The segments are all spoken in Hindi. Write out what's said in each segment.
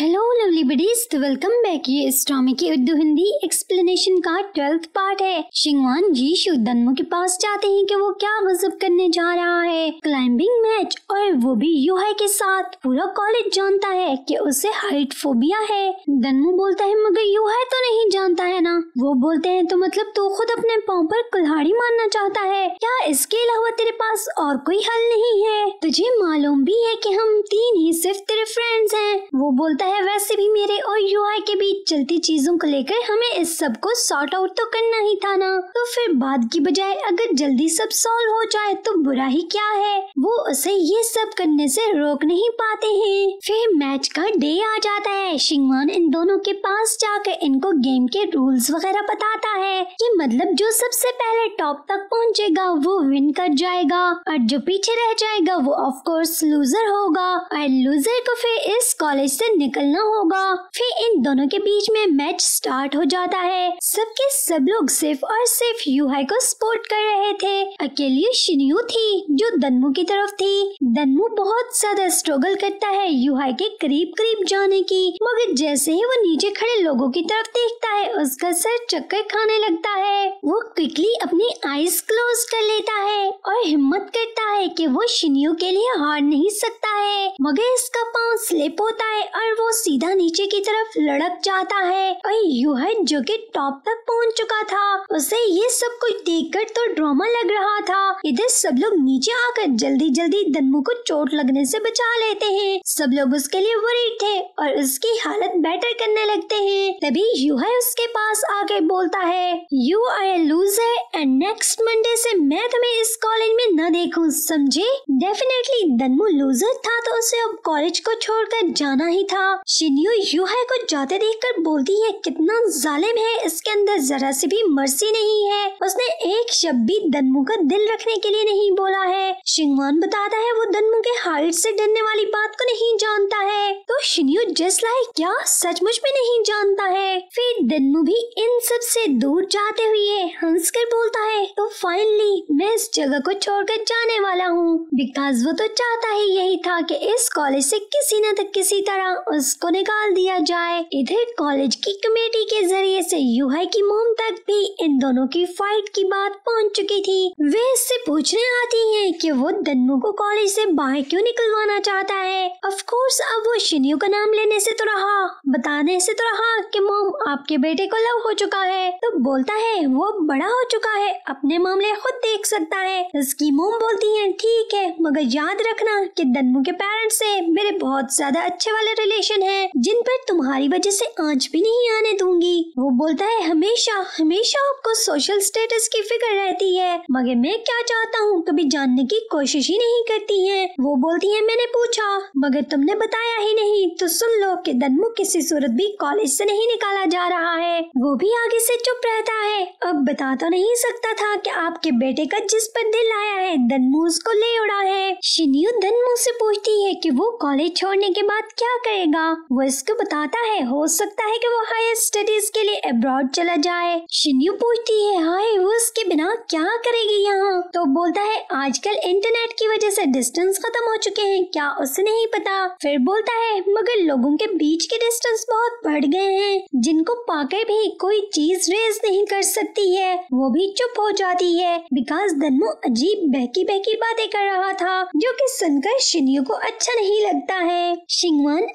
हेलो लवली बडीज तो वेलकम बैक ये इस्टॉमी की उर्दू हिंदी एक्सप्लेनेशन का ट्वेल्थ पार्ट है शिंगवान जीशु दनमो के पास जाते हैं कि वो क्या गजब करने जा रहा है क्लाइंबिंग मैच और वो भी यूहाई के साथ पूरा कॉलेज जानता है कि उसे हाइट फोबिया है दनमो बोलता है मगर यूहाई तो नहीं जानता है ना वो बोलते हैं तो मतलब तू तो खुद अपने पाँव पर कुल्हाड़ी मारना चाहता है क्या इसके अलावा तेरे पास और कोई हल नहीं है तुझे मालूम भी है की हम तीन ही सिर्फ तेरे फ्रेंड्स है वो बोलता है वैसे भी मेरे और यूआई के बीच चलती चीजों को लेकर हमें इस सब को सॉर्ट आउट तो करना ही था ना तो फिर बाद की बजाय अगर जल्दी सब सॉल्व हो जाए तो बुरा ही क्या है वो उसे ये सब करने से रोक नहीं पाते हैं फिर मैच का डे आ जाता है शिंगवान इन दोनों के पास जाकर इनको गेम के रूल्स वगैरह बताता है कि मतलब जो सबसे पहले टॉप तक पहुंचेगा वो विन कर जाएगा और जो पीछे रह जाएगा वो ऑफ कोर्स लूजर होगा और लूजर को फिर इस कॉलेज से निकल निकलना होगा फिर इन दोनों के बीच में मैच स्टार्ट हो जाता है सबके सब लोग सिर्फ और सिर्फ यूहाई को सपोर्ट कर रहे थे अकेली शिनियो थी जो दनमू की तरफ थी दनमू बहुत ज्यादा स्ट्रगल करता है यूहाई के करीब करीब जाने की मगर जैसे ही वो नीचे खड़े लोगों की तरफ देखता है उसका सर चक्कर खाने लगता है वो क्विकली अपनी आइज क्लोज कर लेता है और हिम्मत करता है कि वो शिनियो के लिए हार नहीं सकता है मगर इसका पाँव स्लिप होता है और वो सीधा नीचे की तरफ लड़क जाता है और यूहन जो कि टॉप तक पहुंच चुका था उसे ये सब कुछ देखकर तो ड्रामा लग रहा था इधर सब लोग नीचे आकर जल्दी जल्दी दनमू को चोट लगने से बचा लेते हैं सब लोग उसके लिए वरी थे और उसकी हालत बेटर करने लगते हैं तभी यूहन उसके पास आके बोलता है you are loser and next Monday से मैं तुम्हें इस कॉलेज में न देखूं समझे डेफिनेटली दनमू लूजर था तो उसे अब कॉलेज को छोड़कर जाना ही था शिन्यू यूहाई को जाते देखकर बोलती है कितना जालिम है इसके अंदर जरा सी भी मर्सी नहीं है उसने एक शब्द भी दनमू का दिल रखने के लिए नहीं बोला है शिंगवान बताता है वो दनमू के हाइट से डरने वाली बात को नहीं जानता है तो शिन्यू लाइक क्या सचमुच में नहीं जानता है फिर दनमू भी इन सब से दूर जाते हुए हंसकर बोलता है तो फाइनली मैं इस जगह को छोड़कर जाने वाला हूँ बिकॉज वो तो चाहता ही यही था कि इस कॉलेज से किसी न किसी तरह उसको निकाल दिया जाए इधर कॉलेज की कमेटी के जरिए से यूहाई की मोम तक भी इन दोनों की फाइट की बात पहुँच चुकी थी वे इससे पूछने आती है की वो दन्नू को कॉलेज ऐसी बाहर क्यूँ निकलवाना चाहता है अफकोर्स अब वो शिनियो का नाम लेने ऐसी तो रहा बताने ऐसी तो रहा की मोम आपके बेटे को लव हो चुका है तो बोलता है वो बड़ा हो चुका है अब अपने मामले खुद देख सकता है उसकी मोम बोलती है ठीक है मगर याद रखना कि दन्नू के पेरेंट्स से मेरे बहुत ज्यादा अच्छे वाले रिलेशन है जिन पर तुम्हारी वजह से आंच भी नहीं आने दूंगी वो बोलता है हमेशा हमेशा आपको सोशल स्टेटस की फिक्र रहती है मगर मैं क्या चाहता हूँ कभी जानने की कोशिश ही नहीं करती है वो बोलती है मैंने पूछा मगर तुमने बताया ही नहीं तो सुन लो कि दन्मु किसी सूरत भी कॉलेज से नहीं निकाला जा रहा है वो भी आगे से चुप रहता है अब बता तो नहीं सकता था कि आपके बेटे का जिस पर दिल आया है धनमू उसको ले उड़ा है शिनियो धनमू से पूछती है कि वो कॉलेज छोड़ने के बाद क्या करेगा वो इसको बताता है हो सकता है कि वो हायर स्टडीज के लिए अब्रॉड चला जाए शिनियो पूछती है हाय वो उसके बिना क्या करेगी यहाँ तो बोलता है आजकल इंटरनेट की वजह ऐसी डिस्टेंस खत्म हो चुके हैं क्या उसे नहीं पता फिर बोलता है मगर लोगों के बीच के डिस्टेंस बहुत बढ़ गए हैं जिनको पाके भी कोई चीज रेज नहीं कर सकती है वो भी चुप हो हो जाती है विकास धनमो अजीब बहकी बहकी बातें कर रहा था जो कि सुनकर शिनियो को अच्छा नहीं लगता है शिंगवान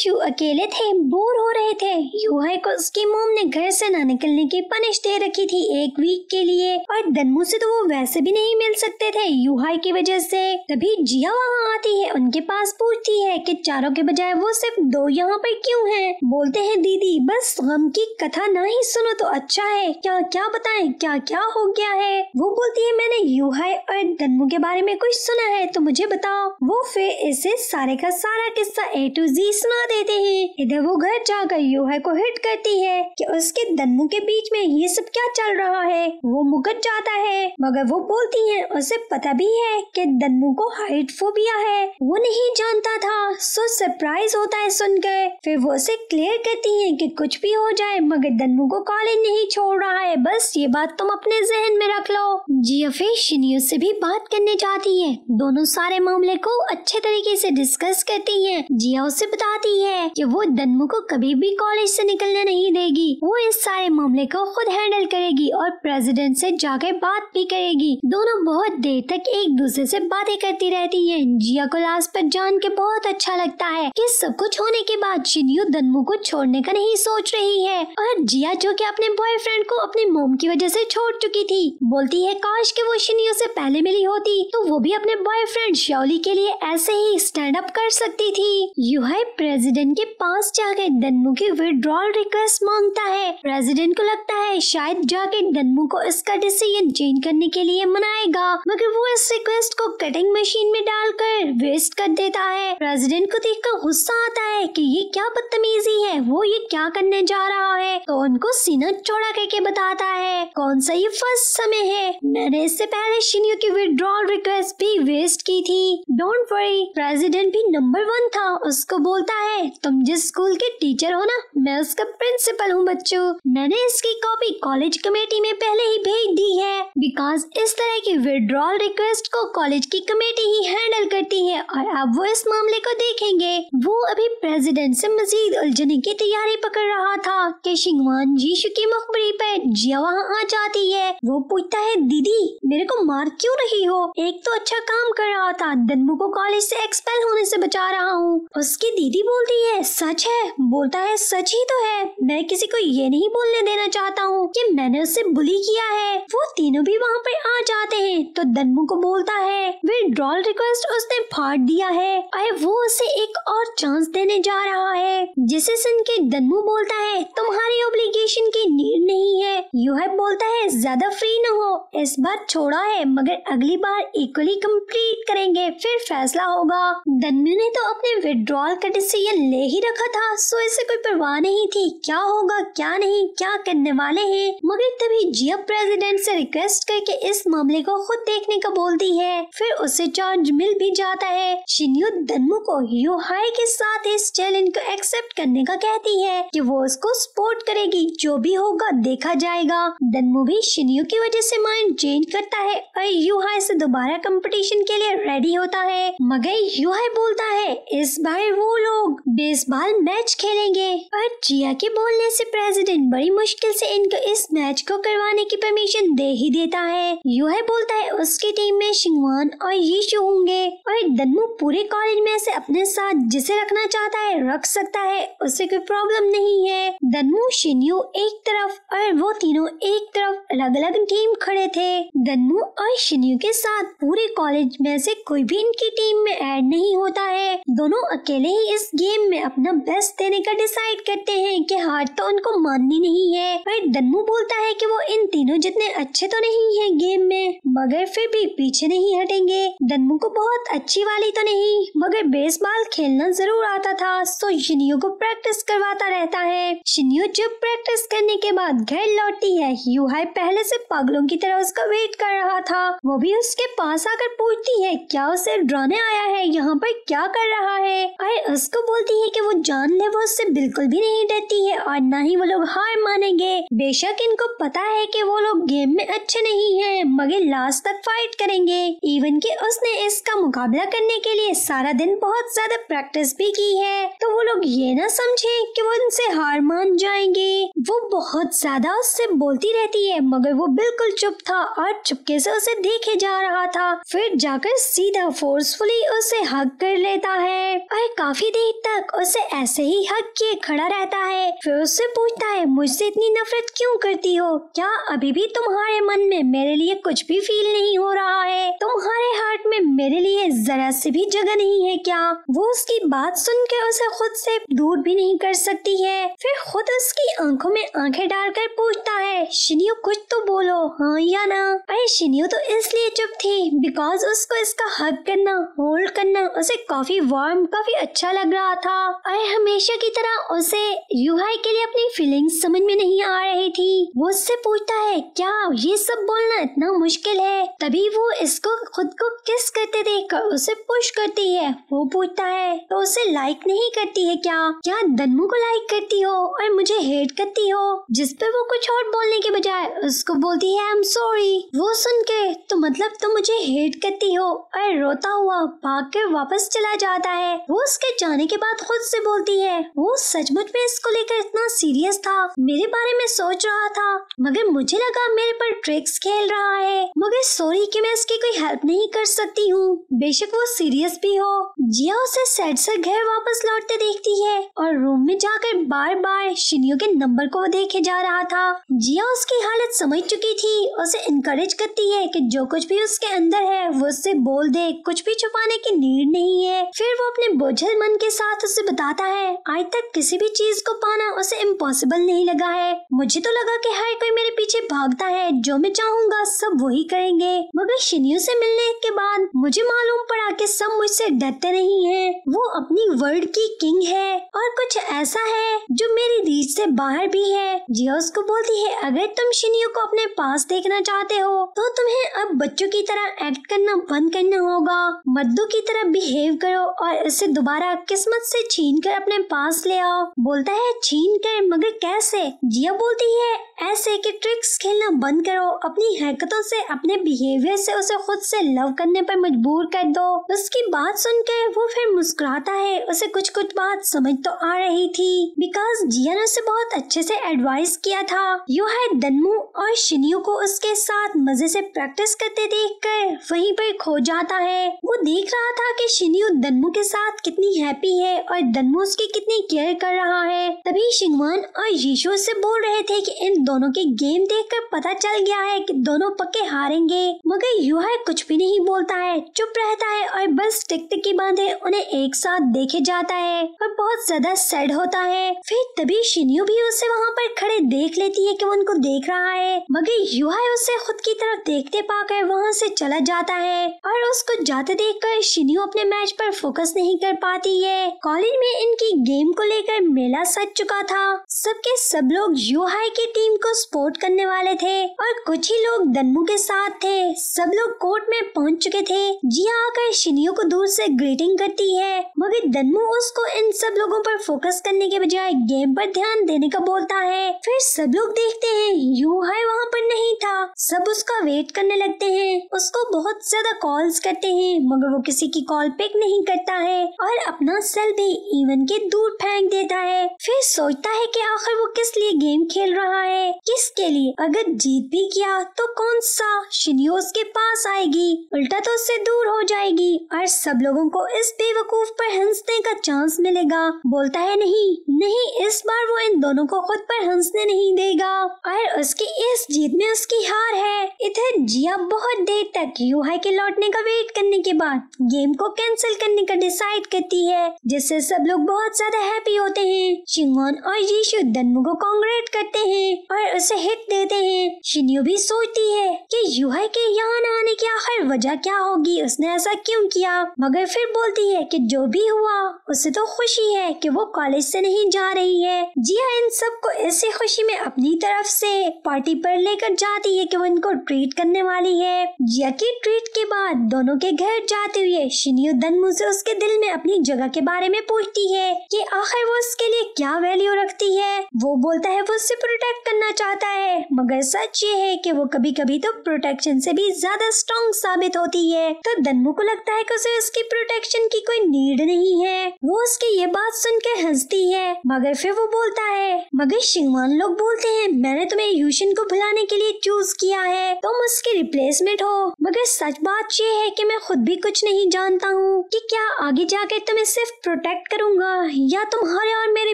शु अकेले थे बोर हो रहे थे युवा को उसकी मोम ने घर से ना निकलने की पनिश दे रखी थी एक वीक के लिए और धनमो से तो वो वैसे भी नहीं मिल सकते थे युवा की वजह से तभी जिया वहाँ आती है उनके पास पूछती है कि चारों के बजाय वो सिर्फ दो यहाँ पर क्यों हैं बोलते हैं दीदी बस गम की कथा ना ही सुनो तो अच्छा है क्या क्या बताएं क्या क्या हो क्या है वो बोलती है मैंने यूहाई और धन्मु के बारे में कुछ सुना है तो मुझे बताओ वो फिर इसे सारे का सारा किस्सा ए टू जी सुना देते है इधर वो घर जाकर यूहाई को हिट करती है की उसके धन्मु के बीच में ये सब क्या चल रहा है वो मुकट जाता है मगर वो बोलती है उसे पता भी है की धन्मु को हाइट फोबिया है वो नहीं जानता था सो सरप्राइज होता है सुनकर फिर वो उसे क्लियर करती है कि कुछ भी हो जाए मगर धन्मु को कॉलेज नहीं छोड़ रहा है बस ये बात तुम अपने जहन में रख लो जीएफए शिनियो से भी बात करने जाती है दोनों सारे मामले को अच्छे तरीके से डिस्कस करती है जिया उसे बताती है कि वो दन्मू को कभी भी कॉलेज से निकलने नहीं देगी वो इस सारे मामले को खुद हैंडल करेगी और प्रेसिडेंट से जाकर बात भी करेगी दोनों बहुत देर तक एक दूसरे से बातें करती रहती है जिया को लास्ट पर जान के बहुत अच्छा लगता है की सब कुछ होने के बाद शिनियो दनमू को छोड़ने का नहीं सोच रही है और जिया जो की अपने बॉयफ्रेंड को अपने मोम की वजह से छोड़ चुकी थी बोलती है काश के वो शिनियो उसे पहले मिली होती तो वो भी अपने बॉयफ्रेंड श्योली के लिए ऐसे ही स्टैंड अप कर सकती थी यूहाई प्रेसिडेंट के पास जाके दन्मू की विड्रॉल रिक्वेस्ट मांगता है प्रेसिडेंट को लगता है शायद जाके दन्मू को इसका डिसीजन चेंज करने के लिए मनाएगा मगर वो इस रिक्वेस्ट को कटिंग मशीन में डालकर वेस्ट कर देता है प्रेसिडेंट को कर गुस्सा आता है की ये क्या बदतमीजी है वो ये क्या करने जा रहा है तो उनको सीना चौड़ा करके बताता है कौन सा ये फर्स्ट समय है मैंने इससे पहले शिनियो की विड्रॉल रिक्वेस्ट भी वेस्ट की थी डोंट वरी प्रेसिडेंट भी नंबर वन था उसको बोलता है तुम जिस स्कूल के टीचर हो ना मैं उसका प्रिंसिपल हूँ बच्चों मैंने इसकी कॉपी कॉलेज कमेटी में पहले ही भेज दी है बिकॉज इस तरह की विड्रॉल रिक्वेस्ट को कॉलेज की कमेटी ही हैंडल करती है और अब वो इस मामले को देखेंगे वो अभी प्रेसिडेंट से मजीद उलझने की तैयारी पकड़ रहा था कि शिंगवान यीशु की मुखबरी पर जिया वहाँ आ जाती है वो पूछता है दीदी मेरे को मार क्यों रही हो एक तो अच्छा काम कर रहा था दन्नू को कॉलेज से एक्सपेल होने से बचा रहा हूँ उसकी दीदी बोलती है सच है बोलता है सच ही तो है मैं किसी को ये नहीं बोलने देना चाहता हूँ कि मैंने उससे बुली किया है वो तीनों भी वहाँ पर आ जाते हैं तो दन्नू को बोलता है विड्रॉल रिक्वेस्ट उसने फाड़ दिया है और वो उसे एक और चांस देने जा रहा है जिसे सुन के दन्नू बोलता है तुम्हारी ओब्लिगेशन की नीड नहीं है यूहब बोलता है ज्यादा फ्री न हो इस बार छोड़ा है मगर अगली बार इक्वली कंप्लीट करेंगे फिर फैसला होगा धन्यू ने तो अपने विड्रॉल का डिसीजन ले ही रखा था सो इसे कोई परवाह नहीं थी क्या होगा क्या नहीं क्या करने वाले है मगर तभी जिया प्रेसिडेंट से रिक्वेस्ट करके इस मामले को खुद देखने का बोलती है फिर उसे चार्ज मिल भी जाता है शिन्यु धन्मु को यू हाई के साथ इस चैलेंज को एक्सेप्ट करने का कहती है कि वो उसको सपोर्ट करेगी जो भी होगा देखा जाएगा धनु भी शिन्यु कमियों की वजह से माइंड चेंज करता है और यूहाई से दोबारा कंपटीशन के लिए रेडी होता है मगर यूहाई बोलता है इस बार वो लोग बेसबॉल मैच खेलेंगे और जिया के बोलने से प्रेसिडेंट बड़ी मुश्किल से इनको इस मैच को करवाने की परमिशन दे ही देता है यूहाई बोलता है उसकी टीम में शिंगवान और यीशु होंगे और दन्मू पूरे कॉलेज में से अपने साथ जिसे रखना चाहता है रख सकता है उसे कोई प्रॉब्लम नहीं है दनमु शिन्यू एक तरफ और वो तीनों एक तरफ अलग अलग अलग-अलग टीम खड़े थे दन्नू और शिनियो के साथ पूरे कॉलेज में से कोई भी इनकी टीम में ऐड नहीं होता है दोनों अकेले ही इस गेम में अपना बेस्ट देने का डिसाइड करते हैं कि हार तो उनको माननी नहीं है पर दन्नू बोलता है कि वो इन तीनों जितने अच्छे तो नहीं है गेम में मगर फिर भी पीछे नहीं हटेंगे दन्नू को बहुत अच्छी वाली तो नहीं मगर बेसबॉल खेलना जरूर आता था सो शिनियो को प्रैक्टिस करवाता रहता है शिनियो जब प्रैक्टिस करने के बाद घर लौटती है यूहाई पहले से पागलों की तरह उसका वेट कर रहा था वो भी उसके पास आकर पूछती है क्या उसे डराने आया है यहाँ पर क्या कर रहा है और उसको बोलती है कि वो जान ले वो उससे बिल्कुल भी नहीं डरती है और ना ही वो लोग हार मानेंगे बेशक इनको पता है कि वो लोग गेम में अच्छे नहीं है मगर लास्ट तक फाइट करेंगे इवन की उसने इसका मुकाबला करने के लिए सारा दिन बहुत ज्यादा प्रैक्टिस भी की है तो वो लोग ये ना समझे कि वो इनसे हार मान जाएंगे वो बहुत ज्यादा उससे बोलती रहती है मगर वो बिल्कुल चुप था और चुपके से उसे देखे जा रहा था फिर जाकर सीधा फोर्सफुली उसे हक कर लेता है और काफी देर तक उसे ऐसे ही हक किए खड़ा रहता है फिर उससे पूछता है मुझसे इतनी नफरत क्यों करती हो क्या अभी भी तुम्हारे मन में मेरे लिए कुछ भी फील नहीं हो रहा है तुम्हारे हार्ट में मेरे लिए जरा से भी जगह नहीं है क्या वो उसकी बात सुन के उसे खुद से दूर भी नहीं कर सकती है फिर खुद उसकी आंखों में आंखें डालकर पूछता है शिनियो कुछ तो बोल बोलो हाँ या ना अरे शिनियो तो इसलिए चुप थी बिकॉज उसको इसका हक करना होल्ड करना उसे काफी वार्म काफी अच्छा लग रहा था अरे हमेशा की तरह उसे यूहाई के लिए अपनी फीलिंग्स समझ में नहीं आ रही थी वो उससे पूछता है क्या ये सब बोलना इतना मुश्किल है तभी वो इसको खुद को किस करते देख कर उसे पुश करती है वो पूछता है तो उसे लाइक नहीं करती है क्या क्या दनमू को लाइक करती हो और मुझे हेट करती हो जिसपे वो कुछ और बोलने के बजाय उसको बोलती है आई एम सॉरी वो सुन के तो मतलब तुम मुझे हेट करती हो और रोता हुआ भाग के वापस चला जाता है वो उसके जाने के बाद खुद से बोलती है वो सचमुच में इसको लेकर इतना सीरियस था मेरे बारे में सोच रहा था मगर मुझे लगा मेरे पर ट्रिक्स खेल रहा है मगर सॉरी कि मैं इसकी कोई हेल्प नहीं कर सकती हूँ बेशक वो सीरियस भी हो जिया उसे सैड से घर वापस लौटते देखती है और रूम में जाकर बार बार शिनियो के नंबर को देखे जा रहा था जिया उसकी हालत समझ चुकी चुकी थी उसे इनकरेज करती है कि जो कुछ भी उसके अंदर है वो उससे बोल दे कुछ भी छुपाने की नीड नहीं है फिर वो अपने बोझल मन के साथ उसे बताता है आज तक किसी भी चीज को पाना उसे इम्पोसिबल नहीं लगा है मुझे तो लगा कि हर कोई मेरे पीछे भागता है जो मैं चाहूंगा सब वही करेंगे मगर शिनियो से मिलने के बाद मुझे मालूम पड़ा कि सब मुझसे डरते नहीं है वो अपनी वर्ल्ड की किंग है और कुछ ऐसा है जो मेरी रीच से बाहर भी है जिया उसको बोलती है अगर तुम शिनियो को अपने पास देखना चाहते हो तो तुम्हें अब बच्चों की तरह एक्ट करना बंद करना होगा मद्दू की तरह बिहेव करो और इसे दोबारा किस्मत से छीन कर अपने पास ले आओ बोलता है छीन कर मगर कैसे जिया बोलती है ऐसे की ट्रिक्स खेलना बंद करो अपनी हरकतों से अपने बिहेवियर से उसे खुद से लव करने पर मजबूर कर दो उसकी बात सुनकर वो फिर मुस्कुराता है उसे कुछ कुछ बात समझ तो आ रही थी बिकॉज जिया ने उसे बहुत अच्छे से एडवाइस किया था यू है दनमू और शनियों को उसके साथ मजे से प्रैक्टिस करते देख कर वहीं पर खो जाता है वो देख रहा था कि शिनियो दनमो के साथ कितनी हैप्पी है और दनमो उसकी कितनी केयर कर रहा है तभी शिंगवान और यीशु से बोल रहे थे कि इन दोनों के गेम देख कर पता चल गया है कि दोनों पक्के हारेंगे मगर युहाय कुछ भी नहीं बोलता है चुप रहता है और बस टिक की बांधे उन्हें एक साथ देखे जाता है और बहुत ज्यादा सैड होता है फिर तभी शिनियो भी उसे वहाँ पर खड़े देख लेती है की वो उनको देख रहा है मगर युवा उसे खुद की तरफ देखते पाकर वहाँ से चला जाता है और उसको जाते देखकर शिनियो अपने मैच पर फोकस नहीं कर पाती है कॉलेज में इनकी गेम को लेकर मेला सज चुका था सबके सब लोग युवा की टीम को सपोर्ट करने वाले थे और कुछ ही लोग दनमू के साथ थे सब लोग कोर्ट में पहुँच चुके थे जिया हाँ, आकर शिनियो को दूर से ग्रीटिंग करती है मगर दनमु उसको इन सब लोगों पर फोकस करने के बजाय गेम पर ध्यान देने का बोलता है फिर सब लोग देखते हैं यूहाई वहाँ पर नहीं था सब उसका वेट करने लगते हैं उसको बहुत ज्यादा कॉल्स करते हैं मगर वो किसी की कॉल पिक नहीं करता है और अपना सेल भी इवन के दूर फेंक देता है फिर सोचता है कि आखिर वो किस लिए गेम खेल रहा है किसके लिए अगर जीत भी किया तो कौन सा शिनियो उसके पास आएगी उल्टा तो उससे दूर हो जाएगी और सब लोगों को इस बेवकूफ पर हंसने का चांस मिलेगा बोलता है नहीं नहीं इस बार वो इन दोनों को खुद पर हंसने नहीं देगा और उसकी इस जीत जीत में उसकी हार है इधर जिया बहुत देर तक यूहाई के लौटने का वेट करने के बाद गेम को कैंसिल करने का डिसाइड करती है जिससे सब लोग बहुत ज्यादा हैप्पी होते हैं शिंगोन और यीशु दनमु को कॉन्ग्रेट करते हैं और उसे हिट देते हैं शिनियो भी सोचती है कि यूहाई के यहाँ आने की आखिर वजह क्या होगी उसने ऐसा क्यों किया मगर फिर बोलती है कि जो भी हुआ उसे तो खुशी है कि वो कॉलेज से नहीं जा रही है जिया इन सबको ऐसी खुशी में अपनी तरफ से पार्टी पर ले लेकर जाती है कि वो इनको ट्रीट करने वाली है यकी ट्रीट के बाद दोनों के घर जाते हुए शिनियो दनमु से उसके दिल में अपनी जगह के बारे में पूछती है कि आखिर वो उसके लिए क्या वैल्यू रखती है वो बोलता है वो उससे प्रोटेक्ट करना चाहता है मगर सच ये है की वो कभी कभी तो प्रोटेक्शन से भी ज्यादा स्ट्रॉन्ग साबित होती है तो दनमु को लगता है की उसे उसकी प्रोटेक्शन की कोई नीड नहीं है वो उसकी ये बात सुनकर हंसती है मगर फिर वो बोलता है मगर शिंगवान लोग बोलते हैं मैंने तुम्हें यूशन को भुलाने करने के लिए चूज किया है तुम उसके रिप्लेसमेंट हो मगर सच बात ये है कि मैं खुद भी कुछ नहीं जानता हूँ कि क्या आगे जाकर तुम्हें सिर्फ प्रोटेक्ट करूँगा या तुम्हारे और मेरे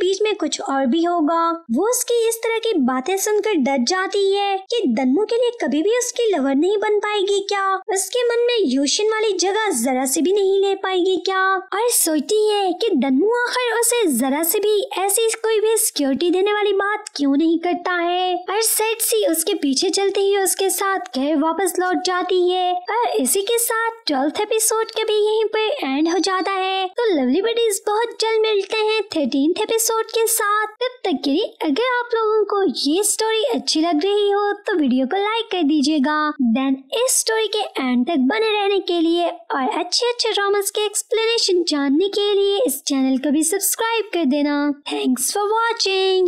बीच में कुछ और भी होगा वो उसकी इस तरह की बातें सुनकर डर जाती है कि दन्नू के लिए कभी भी उसकी लवर नहीं बन पाएगी क्या उसके मन में यूशन वाली जगह जरा से भी नहीं ले पाएगी क्या और सोचती है कि दन्नू आखिर उसे जरा से भी ऐसी कोई भी सिक्योरिटी देने वाली बात क्यों नहीं करता है और सेट सी उसके उसके पीछे चलते ही उसके साथ घर वापस लौट जाती है और इसी के साथ ट्वेल्थ एपिसोड का भी यहीं पर एंड हो जाता है तो लवली बडीज बहुत जल्द मिलते हैं थर्टीन एपिसोड के साथ तब तक के लिए अगर आप लोगों को ये स्टोरी अच्छी लग रही हो तो वीडियो को लाइक कर दीजिएगा देन इस स्टोरी के एंड तक बने रहने के लिए और अच्छे अच्छे ड्रामा के एक्सप्लेनेशन जानने के लिए इस चैनल को भी सब्सक्राइब कर देना थैंक्स फॉर वॉचिंग